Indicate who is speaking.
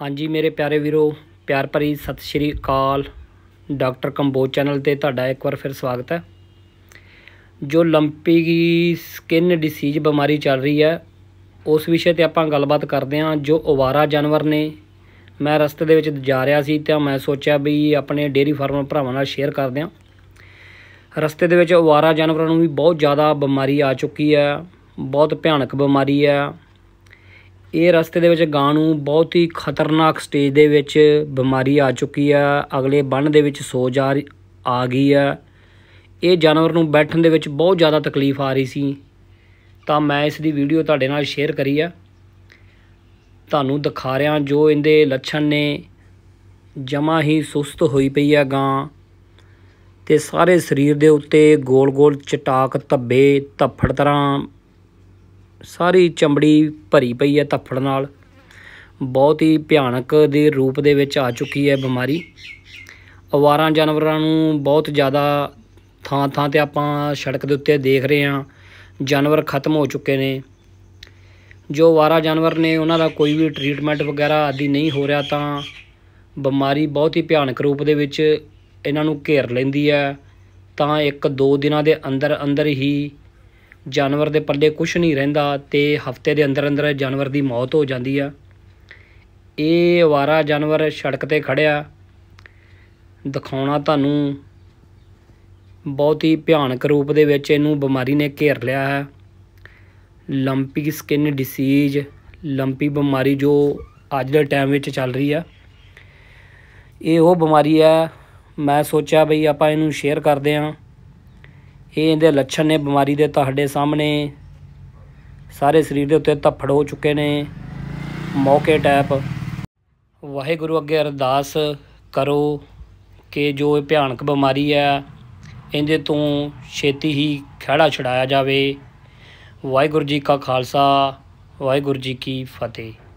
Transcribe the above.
Speaker 1: ਹਾਂਜੀ ਮੇਰੇ ਪਿਆਰੇ ਵੀਰੋ ਪਿਆਰ ਭਰੀ ਸਤਿ ਸ਼੍ਰੀ ਅਕਾਲ ਡਾਕਟਰ ਕੰਬੋ ਚੈਨਲ ਤੇ ਤੁਹਾਡਾ ਇੱਕ ਵਾਰ ਫਿਰ ਸਵਾਗਤ ਹੈ ਜੋ ਲੰਪੀ ਸਕਿਨ ਡਿਸੀਜ਼ ਬਿਮਾਰੀ ਚੱਲ ਰਹੀ ਹੈ ਉਸ ਵਿਸ਼ੇ ਤੇ ਆਪਾਂ ਗੱਲਬਾਤ ਕਰਦੇ ਹਾਂ ਜੋ ਉਵਾਰਾ ਜਾਨਵਰ ਨੇ ਮੈਂ ਰਸਤੇ ਦੇ ਵਿੱਚ ਜਾ ਰਿਹਾ ਸੀ ਤੇ ਮੈਂ ਸੋਚਿਆ ਵੀ ਆਪਣੇ ਡੇਰੀ ਫਾਰਮਰ ਭਰਾਵਾਂ ਨਾਲ ਸ਼ੇਅਰ ਕਰਦੇ ਹਾਂ ਰਸਤੇ ਦੇ ਵਿੱਚ ਉਵਾਰਾ ਜਾਨਵਰਾਂ ਨੂੰ ਵੀ ਬਹੁਤ ਜ਼ਿਆਦਾ ਬਿਮਾਰੀ ਆ ਚੁੱਕੀ ਹੈ ਬਹੁਤ ਭਿਆਨਕ ਬਿਮਾਰੀ ਹੈ ਇਹ ਰਸਤੇ ਦੇ ਵਿੱਚ ਗਾਂ ਨੂੰ ਬਹੁਤ ਹੀ ਖਤਰਨਾਕ ਸਟੇਜ ਦੇ ਵਿੱਚ ਬਿਮਾਰੀ ਆ ਚੁੱਕੀ ਆ ਅਗਲੇ ਬੰਨ ਦੇ ਵਿੱਚ ਸੋ ਜਾ ਆ ਗਈ ਆ ਇਹ ਜਾਨਵਰ ਨੂੰ ਬੈਠਣ ਦੇ ਵਿੱਚ ਬਹੁਤ ਜ਼ਿਆਦਾ ਤਕਲੀਫ ਆ ਰਹੀ ਸੀ ਤਾਂ ਮੈਂ ਇਸ ਦੀ ਵੀਡੀਓ ਤੁਹਾਡੇ ਨਾਲ ਸ਼ੇਅਰ ਕਰੀ ਆ ਤੁਹਾਨੂੰ ਦਿਖਾ ਰਿਹਾ ਜੋ ਇਹਦੇ ਲੱਛਣ ਨੇ ਜਮਾ ਹੀ ਸੁਸਤ ਹੋਈ ਪਈ ਆ ਗਾਂ ਤੇ ਸਾਰੇ ਸਰੀਰ ਦੇ ਉੱਤੇ ਗੋਲ-ਗੋਲ ਚਟਾਕ ਧੱਬੇ ਧੱਫੜ ਤਰ੍ਹਾਂ ਸਾਰੀ ਚਮੜੀ ਭਰੀ ਪਈ ਹੈ ਧੱਫੜ ਨਾਲ ਬਹੁਤ ਹੀ ਭਿਆਨਕ ਦੇ ਰੂਪ ਦੇ ਵਿੱਚ ਆ ਚੁੱਕੀ ਹੈ ਬਿਮਾਰੀ ਅਵਾਰਾ ਜਾਨਵਰਾਂ ਨੂੰ ਬਹੁਤ ਜ਼ਿਆਦਾ ਥਾਂ ਥਾਂ ਤੇ ਆਪਾਂ ਸੜਕ ਦੇ ਉੱਤੇ ਦੇਖ ਰਹੇ ਹਾਂ ਜਾਨਵਰ ਖਤਮ ਹੋ ਚੁੱਕੇ ਨੇ ਜੋ ਆਵਾਰਾ ਜਾਨਵਰ ਨੇ ਉਹਨਾਂ ਦਾ ਕੋਈ ਵੀ ਟ੍ਰੀਟਮੈਂਟ ਵਗੈਰਾ ਆਦੀ ਨਹੀਂ ਹੋ ਰਿਹਾ ਤਾਂ ਬਿਮਾਰੀ ਬਹੁਤ ਹੀ ਭਿਆਨਕ ਰੂਪ ਦੇ ਵਿੱਚ ਇਹਨਾਂ ਨੂੰ ਘੇਰ ਲੈਂਦੀ ਹੈ ਤਾਂ ਇੱਕ ਦੋ ਦਿਨਾਂ ਦੇ ਅੰਦਰ ਅੰਦਰ ਹੀ ਜਾਨਵਰ ਦੇ ਪੱਲੇ ਕੁਝ ਨਹੀਂ ਰਹਿੰਦਾ ਤੇ ਹਫਤੇ ਦੇ ਅੰਦਰ ਅੰਦਰ ਜਾਨਵਰ ਦੀ ਮੌਤ ਹੋ ਜਾਂਦੀ ਆ ਇਹ ਵਾਰਾ ਜਾਨਵਰ ਸੜਕ ਤੇ ਖੜਿਆ ਦਿਖਾਉਣਾ ਤੁਹਾਨੂੰ ਬਹੁਤ ਹੀ ਭਿਆਨਕ ਰੂਪ ਦੇ ਵਿੱਚ ਇਹਨੂੰ ਬਿਮਾਰੀ ਨੇ ਘੇਰ ਲਿਆ ਹੈ ਲੰਪੀ ਸਕਿਨ ਡਿਸੀਜ਼ ਲੰਪੀ ਬਿਮਾਰੀ ਜੋ ਅੱਜ ਦੇ ਟਾਈਮ ਵਿੱਚ ਚੱਲ ਰਹੀ ਆ ਇਹ ਉਹ ਬਿਮਾਰੀ ਆ ਮੈਂ ਸੋਚਿਆ ਬਈ ਆਪਾਂ ਇਹਨੂੰ ਸ਼ੇਅਰ ਕਰਦੇ ਆਂ ਇਹ ਇਹਦੇ ਲੱਛਣ ਨੇ ਬਿਮਾਰੀ ਦੇ ਤੁਹਾਡੇ ਸਾਹਮਣੇ ਸਾਰੇ ਸਰੀਰ ਦੇ ਉੱਤੇ ਧੱਫੜ ਹੋ ਚੁੱਕੇ ਨੇ ਮੌਕੇ ਟੈਪ ਵਾਹਿਗੁਰੂ ਅੱਗੇ ਅਰਦਾਸ ਕਰੋ ਕਿ ਜੋ ਇਹ ਭਿਆਨਕ ਬਿਮਾਰੀ ਹੈ ਇਹਦੇ ਤੋਂ ਛੇਤੀ ਹੀ ਖੜਾ ਛਡਾਇਆ ਜਾਵੇ ਵਾਹਿਗੁਰੂ ਜੀ ਕਾ ਖਾਲਸਾ ਵਾਹਿਗੁਰੂ ਜੀ ਕੀ ਫਤਿਹ